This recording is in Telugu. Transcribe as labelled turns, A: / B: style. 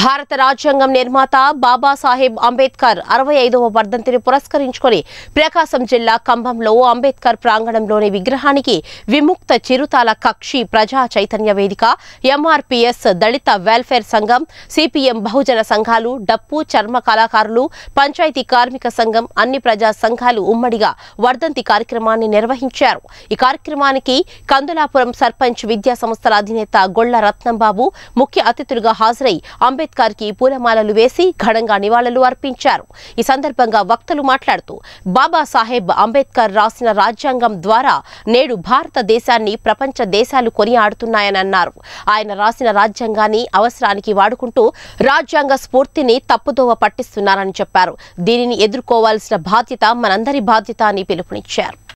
A: భారత రాజ్యాంగం నిర్మాత బాబాసాహెబ్ అంబేద్కర్ అరవై ఐదవ వర్ధంతిని పురస్కరించుకుని ప్రకాశం జిల్లా కంభంలో అంబేద్కర్ ప్రాంగణంలోని విగ్రహానికి విముక్త చిరుతాల కక్షి ప్రజా చైతన్య వేదిక ఎంఆర్పీఎస్ దళిత వెల్ఫేర్ సంఘం సిపిఎం బహుజన సంఘాలు డప్పు చర్మ కళాకారులు పంచాయతీ కార్మిక సంఘం అన్ని ప్రజా సంఘాలు ఉమ్మడిగా వర్ధంతి కార్యక్రమాన్ని నిర్వహించారు ఈ కార్యక్రమానికి కందులాపురం సర్పంచ్ విద్యా సంస్థల అధినేత గొళ్ల రత్నంబాబు ముఖ్య అతిథులుగా హాజరై అంబేద్కర్ కి పూలమాలలు వేసి ఘనంగా నివాళులు అర్పించారు ఈ సందర్భంగా వక్తలు మాట్లాడుతూ బాబాసాహెబ్ అంబేద్కర్ రాసిన రాజ్యాంగం ద్వారా నేడు భారతదేశాన్ని ప్రపంచ దేశాలు కొనియాడుతున్నాయని అన్నారు ఆయన రాసిన రాజ్యాంగాన్ని అవసరానికి వాడుకుంటూ రాజ్యాంగ స్ఫూర్తిని తప్పుదోవ పట్టిస్తున్నారని చెప్పారు దీనిని ఎదుర్కోవాల్సిన బాధ్యత మనందరి బాధ్యత అని పిలుపునిచ్చారు